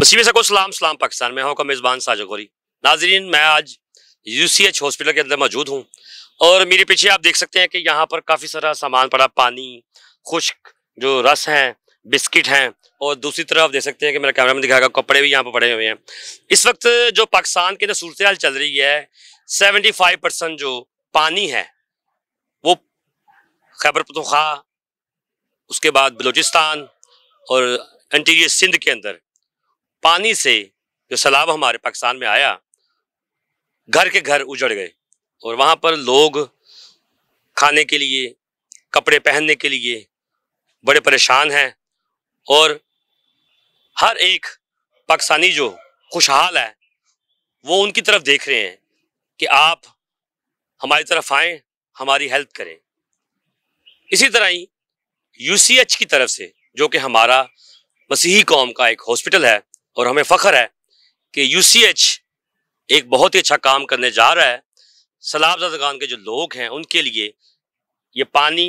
वसीम सको सलाम सलाम पाकिस्तान में हाँ, का मेज़बान साजा गौरी नाजरीन मैं आज यूसीएच हॉस्पिटल के अंदर मौजूद हूँ और मेरे पीछे आप देख सकते हैं कि यहाँ पर काफ़ी सारा सामान पड़ा पानी खुश्क जो रस हैं बिस्किट हैं और दूसरी तरफ आप देख सकते हैं कि मेरा कैमरा में दिखाएगा कपड़े भी यहाँ पर पड़े हुए हैं इस वक्त जो पाकिस्तान के अंदर सूरत हाल चल रही है सेवेंटी फाइव परसेंट जो पानी है वो खैबर पतुखा उसके बाद बलूचिस्तान और इंटीरियर सिंध के अंदर पानी से जो सैलाब हमारे पाकिस्तान में आया घर के घर उजड़ गए और वहाँ पर लोग खाने के लिए कपड़े पहनने के लिए बड़े परेशान हैं और हर एक पाकिस्तानी जो खुशहाल है वो उनकी तरफ देख रहे हैं कि आप हमारी तरफ आएँ हमारी हेल्प करें इसी तरह ही यूसीएच की तरफ से जो कि हमारा मसीही कौम का एक हॉस्पिटल है और हमें फ़ख्र है कि यू एक बहुत ही अच्छा काम करने जा रहा है सलाबजदगान के जो लोग हैं उनके लिए ये पानी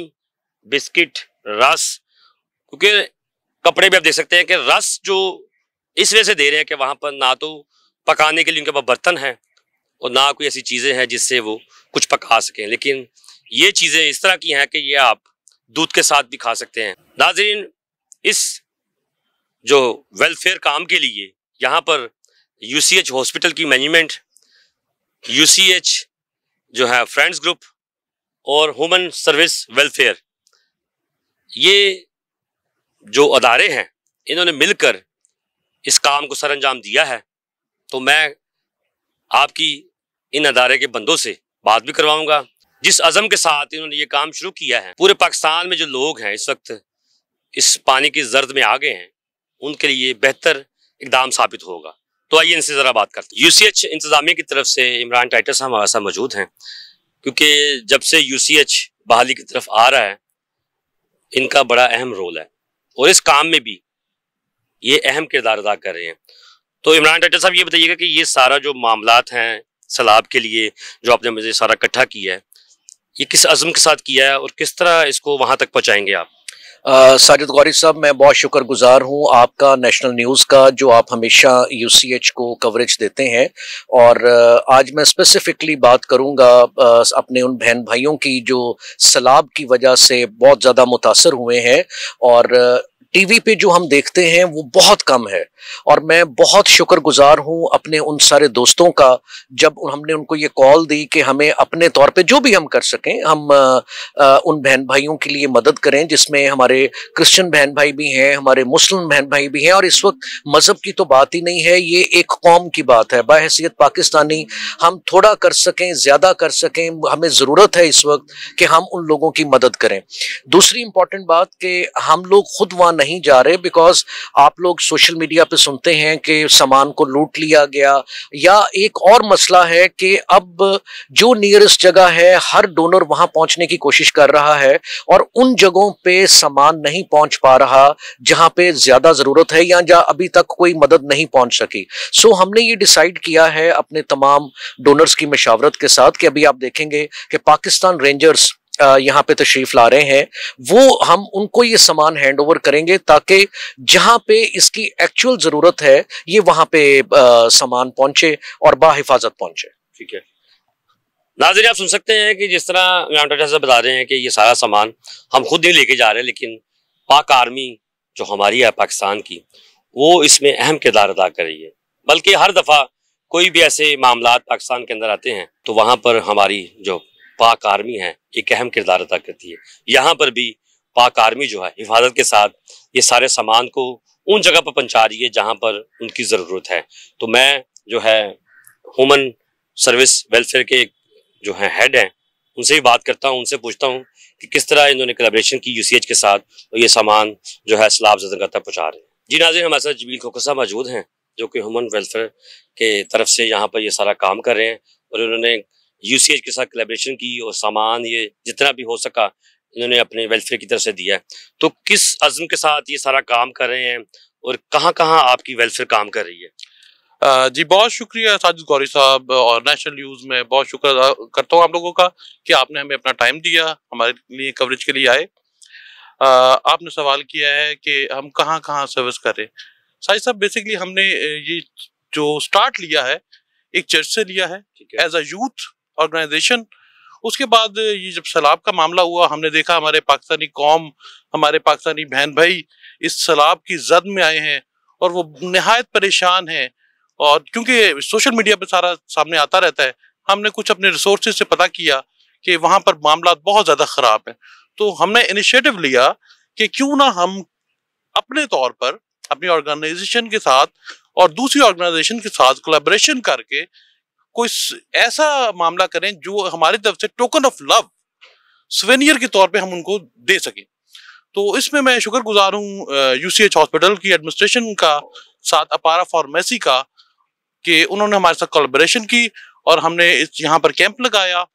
बिस्किट रस क्योंकि कपड़े भी आप देख सकते हैं कि रस जो इस वजह से दे रहे हैं कि वहाँ पर ना तो पकाने के लिए उनके पास बर्तन हैं और ना कोई ऐसी चीज़ें हैं जिससे वो कुछ पका सकें लेकिन ये चीज़ें इस तरह की हैं कि ये आप दूध के साथ भी खा सकते हैं नाजरीन इस जो वेलफेयर काम के लिए यहाँ पर यूसीएच हॉस्पिटल की मैनेजमेंट यूसीएच जो है फ्रेंड्स ग्रुप और ह्यूमन सर्विस वेलफेयर ये जो अदारे हैं इन्होंने मिलकर इस काम को सर अंजाम दिया है तो मैं आपकी इन अदारे के बंदों से बात भी करवाऊंगा जिस अज़म के साथ इन्होंने ये काम शुरू किया है पूरे पाकिस्तान में जो लोग हैं इस वक्त इस पानी की जर्द में आ गए हैं उनके लिए बेहतर इकदाम साबित होगा तो आइए इनसे ज़रा बात करते हैं यूसीएच इंतजामिया की तरफ से इमरान टाइटर साहब हमारे साथ मौजूद हैं क्योंकि जब से यूसीएच बहाली की तरफ आ रहा है इनका बड़ा अहम रोल है और इस काम में भी ये अहम किरदार अदा कर रहे हैं तो इमरान टाइटर साहब ये बताइएगा कि ये सारा जो मामला हैं सलाब के लिए जो आपने मुझे सारा इकट्ठा किया है ये किस अज़म के साथ किया है और किस तरह इसको वहाँ तक पहुँचाएंगे आप साजिद गौरी साहब मैं बहुत शुक्रगुजार हूँ आपका नेशनल न्यूज़ का जो आप हमेशा यूसीएच को कवरेज देते हैं और आज मैं स्पेसिफिकली बात करूँगा अपने उन बहन भाइयों की जो सैलाब की वजह से बहुत ज़्यादा मुतासर हुए हैं और टीवी पे जो हम देखते हैं वो बहुत कम है और मैं बहुत शुक्रगुजार हूँ अपने उन सारे दोस्तों का जब हमने उनको ये कॉल दी कि हमें अपने तौर पे जो भी हम कर सकें हम उन बहन भाइयों के लिए मदद करें जिसमें हमारे क्रिश्चियन बहन भाई भी हैं हमारे मुस्लिम बहन भाई भी हैं और इस वक्त मज़हब की तो बात ही नहीं है ये एक कौम की बात है बाहसीत पाकिस्तानी हम थोड़ा कर सकें ज़्यादा कर सकें हमें ज़रूरत है इस वक्त कि हम उन लोगों की मदद करें दूसरी इंपॉर्टेंट बात कि हम लोग खुद वान नहीं जा रहे बिकॉज आप लोग सोशल मीडिया पे सुनते हैं कि सामान को लूट लिया गया या एक और मसला है कि अब जो नियरेस्ट जगह है हर डोनर वहां पहुंचने की कोशिश कर रहा है और उन जगहों पे सामान नहीं पहुंच पा रहा जहां पे ज्यादा जरूरत है या जहां अभी तक कोई मदद नहीं पहुंच सकी सो हमने ये डिसाइड किया है अपने तमाम डोनर्स की मशावरत के साथ कि अभी आप देखेंगे कि पाकिस्तान रेंजर्स यहाँ पे तशरीफ ला रहे हैं वो हम उनको ये सामान हैंड ओवर करेंगे ताकि जहाँ पे इसकी एक्चुअल ज़रूरत है ये वहाँ पे सामान पहुंचे और बाहिफाजत पहुंचे ठीक है नाजिर आप सुन सकते हैं कि जिस तरह साहब बता रहे हैं कि ये सारा सामान हम खुद ही लेके जा रहे हैं लेकिन पाक आर्मी जो हमारी है पाकिस्तान की वो इसमें अहम किरदार अदा कर रही है बल्कि हर दफ़ा कोई भी ऐसे मामला पाकिस्तान के अंदर आते हैं तो वहाँ पर हमारी जो पाक आर्मी है एक अहम किरदार अदा करती है यहाँ पर भी पाक आर्मी जो है हिफाजत के साथ ये सारे सामान को उन जगह पर पहुँचा रही है जहाँ पर उनकी ज़रूरत है तो मैं जो है ह्यूमन सर्विस वेलफेयर के जो हैं हेड हैं उनसे भी बात करता हूँ उनसे पूछता हूँ कि किस तरह इन्होंने कलेब्रेशन की यूसीएच के साथ और ये सामान जो है सलाब जदगा तक पहुँचा रहे हैं जी नाजिर हमारे साथ जबील खोकसा मौजूद हैं जो कि ह्यूमन वेलफेयर के तरफ से यहाँ पर ये सारा काम कर रहे हैं और उन्होंने यूसीएच के साथ कलेब्रेशन की और सामान ये जितना भी हो सका इन्होंने अपने वेलफेयर की तरफ से दिया है तो किस अज़म के साथ ये सारा काम कर रहे हैं और कहाँ कहाँ आपकी वेलफेयर काम कर रही है जी बहुत शुक्रिया साजिद गौरी साहब और नेशनल न्यूज़ में बहुत शुक्र करता हूँ आप लोगों का कि आपने हमें अपना टाइम दिया हमारे लिए कवरेज के लिए आए आपने सवाल किया है कि हम कहाँ कहाँ सर्विस कर रहे हैं साजिद साहब बेसिकली हमने ये जो स्टार्ट लिया है एक चर्च से लिया है एज अ यूथ ऑर्गेनाइजेशन उसके बाद ये जब सैलाब का मामला हुआ हमने देखा हमारे पाकिस्तानी कौम हमारे पाकिस्तानी बहन भाई इस सैलाब की जद में आए हैं और वो नहायत परेशान हैं और क्योंकि सोशल मीडिया पर सारा सामने आता रहता है हमने कुछ अपने रिसोर्स से पता किया कि वहाँ पर मामला बहुत ज़्यादा ख़राब हैं तो हमने इनिशिएटिव लिया कि क्यों ना हम अपने तौर पर अपनी ऑर्गेनाइजेशन के साथ और दूसरी ऑर्गेनाइजेशन के साथ कोलेब्रेशन करके कोई ऐसा मामला करें जो हमारी तरफ से टोकन ऑफ लव स्वेनियर के तौर पे हम उनको दे सकें तो इसमें मैं शुक्रगुजार हूँ यूसीएच हॉस्पिटल की एडमिनिस्ट्रेशन का साथ अपारा फार्मेसी का कि उन्होंने हमारे साथ कोलाब्रेशन की और हमने इस यहाँ पर कैंप लगाया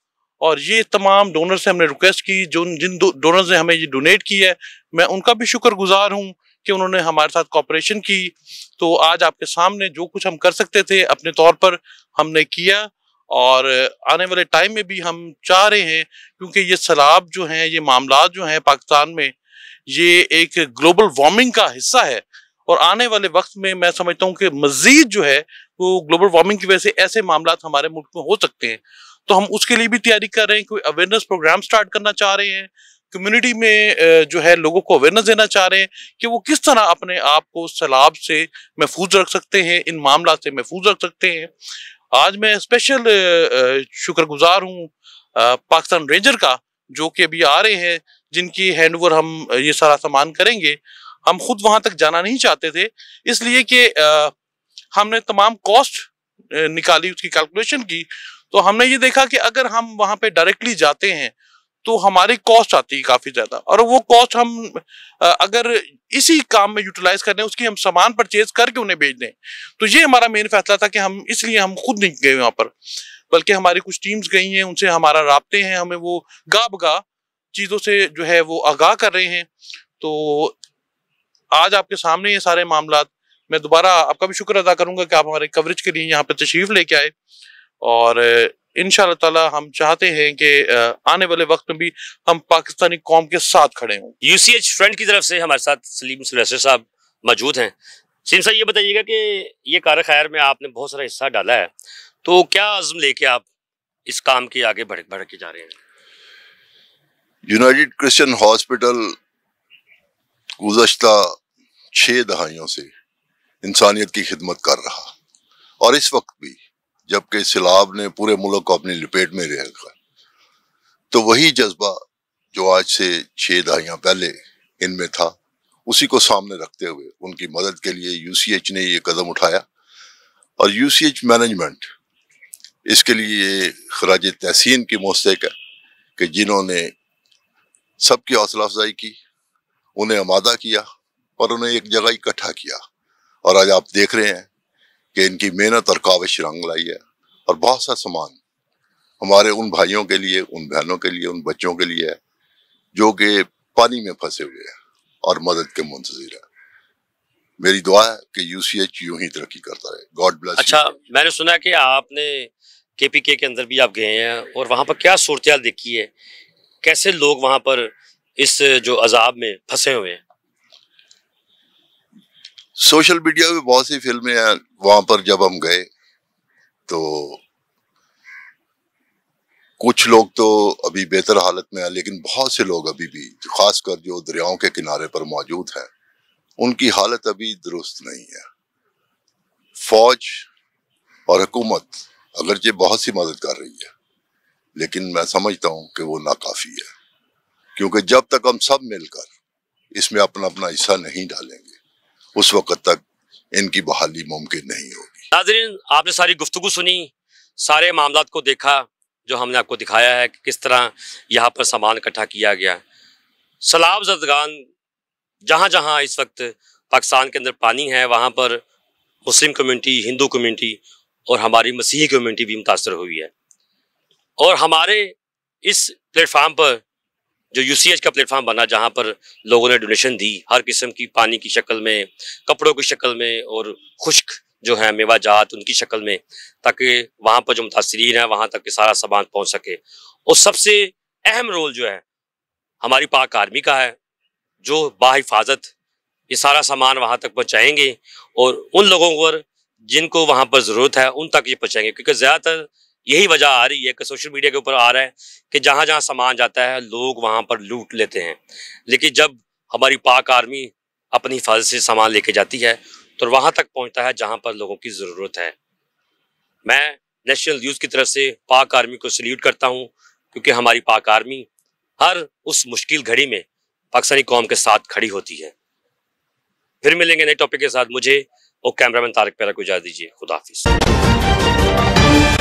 और ये तमाम डोनर से हमने रिक्वेस्ट की जो जिन डोनर्स ने हमें ये डोनेट की है मैं उनका भी शुक्रगुजार हूँ कि उन्होंने हमारे साथ कॉपरेशन की तो आज आपके सामने जो कुछ हम कर सकते थे अपने तौर पर हमने किया और आने वाले टाइम में भी हम चाह रहे हैं क्योंकि ये सैलाब जो हैं ये मामला जो हैं पाकिस्तान में ये एक ग्लोबल वार्मिंग का हिस्सा है और आने वाले वक्त में मैं समझता हूँ कि मज़ीद जो है वो ग्लोबल वार्मिंग की वजह से ऐसे मामला हमारे मुल्क में हो सकते हैं तो हम उसके लिए भी तैयारी कर रहे हैं कोई अवेयरनेस प्रोग्राम स्टार्ट करना चाह रहे हैं कम्युनिटी में जो है लोगों को अवेयरनेस देना चाह रहे हैं कि वो किस तरह अपने आप को सैलाब से महफूज रख सकते हैं इन मामला से महफूज रख सकते हैं आज मैं स्पेशल शुक्रगुजार हूँ पाकिस्तान रेंजर का जो कि अभी आ रहे हैं जिनकी हैंड ओवर हम ये सारा सामान करेंगे हम खुद वहाँ तक जाना नहीं चाहते थे इसलिए कि हमने तमाम कॉस्ट निकाली उसकी कैलकुलेशन की तो हमने ये देखा कि अगर हम वहाँ पे डायरेक्टली जाते हैं तो हमारी कॉस्ट आती है काफ़ी ज़्यादा और वो कॉस्ट हम अगर इसी काम में यूटिलाइज करें उसकी हम सामान परचेज करके उन्हें भेज दें तो ये हमारा मेन फैसला था कि हम इसलिए हम खुद नहीं गए वहां पर बल्कि हमारी कुछ टीम्स गई हैं उनसे हमारा रबते हैं हमें वो गा बगा चीज़ों से जो है वो आगाह कर रहे हैं तो आज आपके सामने ये सारे मामला मैं दोबारा आपका भी शुक्र अदा करूंगा कि आप हमारे कवरेज के लिए यहाँ पे तशरीफ़ लेके आए और इन ताला हम चाहते हैं कि आने वाले वक्त में भी हम पाकिस्तानी कौम के साथ खड़े हों यू सी एच फ्रंट की तरफ से हमारे साथ सलीम सिलेसर साहब मौजूद हैं सलीम साहब ये बताइएगा कि ये कार खैर में आपने बहुत सारा हिस्सा डाला है तो क्या आज़म लेके आप इस काम के आगे बढ़ बढ़ के जा रहे हैं यूनाइटेड क्रिश्चियन हॉस्पिटल गुजशत छः दहाइयों से इंसानियत की खिदमत कर रहा और इस वक्त भी जबकि सैलाब ने पूरे मुल्क को अपनी लपेट में ले रखा तो वही जज्बा जो आज से छः दहाइयाँ पहले इनमें था उसी को सामने रखते हुए उनकी मदद के लिए एच ने ये कदम उठाया और यू सी एच मैनेजमेंट इसके लिए खराज तहसीन की मोस्क है कि जिन्होंने सबकी हौसला अफजाई की उन्हें आमादा किया और उन्हें एक जगह इकट्ठा किया और आज आप देख रहे हैं कि इनकी मेहनत और काविश रंग लाई है और बहुत सा सामान हमारे उन भाइयों के लिए उन बहनों के लिए उन बच्चों के लिए है जो कि पानी में फंसे हुए हैं और मदद के मुंतजर है मेरी दुआ है कि यूसीएच यूं ही तरक्की करता रहे गॉड ब्लेस अच्छा मैंने सुना कि आपने केपीके के अंदर भी आप गए हैं और वहाँ पर क्या सूरत देखी है कैसे लोग वहाँ पर इस जो अजाब में फंसे हुए हैं सोशल मीडिया में बहुत सी फिल्में हैं वहां पर जब हम गए तो कुछ लोग तो अभी बेहतर हालत में हैं लेकिन बहुत से लोग अभी भी खासकर जो दरियाओं के किनारे पर मौजूद हैं उनकी हालत अभी दुरुस्त नहीं है फौज और हुकूमत अगरचे बहुत सी मदद कर रही है लेकिन मैं समझता हूँ कि वो नाकाफ़ी है क्योंकि जब तक हम सब मिलकर इसमें अपना अपना हिस्सा नहीं डालेंगे उस वक्त तक इनकी बहाली मुमकिन नहीं होगी नाजरीन आपने सारी गुफ्तु सुनी सारे मामला को देखा जो हमने आपको दिखाया है कि किस तरह यहाँ पर सामान इकट्ठा किया गया सलाब जदगान जहाँ जहाँ इस वक्त पाकिस्तान के अंदर पानी है वहाँ पर मुस्लिम कम्युनिटी हिंदू कम्युनिटी और हमारी मसीही कम्युनिटी भी मुतासर हुई है और हमारे इस प्लेटफार्म पर जो यूसीएच का प्लेटफॉर्म बना जहाँ पर लोगों ने डोनेशन दी हर किस्म की पानी की शक्ल में कपड़ों की शक्ल में और खुश्क जो है मेवा जात उनकी शक्ल में ताकि वहाँ पर जो मुतासरीन है वहाँ तक के सारा सामान पहुँच सके और सबसे अहम रोल जो है हमारी पाक आर्मी का है जो बाहिफाजत ये सारा सामान वहाँ तक पहुँचाएंगे और उन लोगों पर जिनको वहाँ पर ज़रूरत है उन तक ये पहुँचाएंगे क्योंकि ज़्यादातर यही वजह आ रही है कि सोशल मीडिया के ऊपर आ रहा है कि जहां जहां सामान जाता है लोग वहां पर लूट लेते हैं लेकिन जब हमारी पाक आर्मी अपनी हिफाजत से सामान लेके जाती है तो वहां तक पहुंचता है जहां पर लोगों की ज़रूरत है मैं नेशनल न्यूज़ की तरफ से पाक आर्मी को सल्यूट करता हूँ क्योंकि हमारी पाक आर्मी हर उस मुश्किल घड़ी में पाकिस्तानी कौम के साथ खड़ी होती है फिर मिलेंगे नए टॉपिक के साथ मुझे और कैमरामैन तारक पैरा को इजाज़ दीजिए खुदाफिज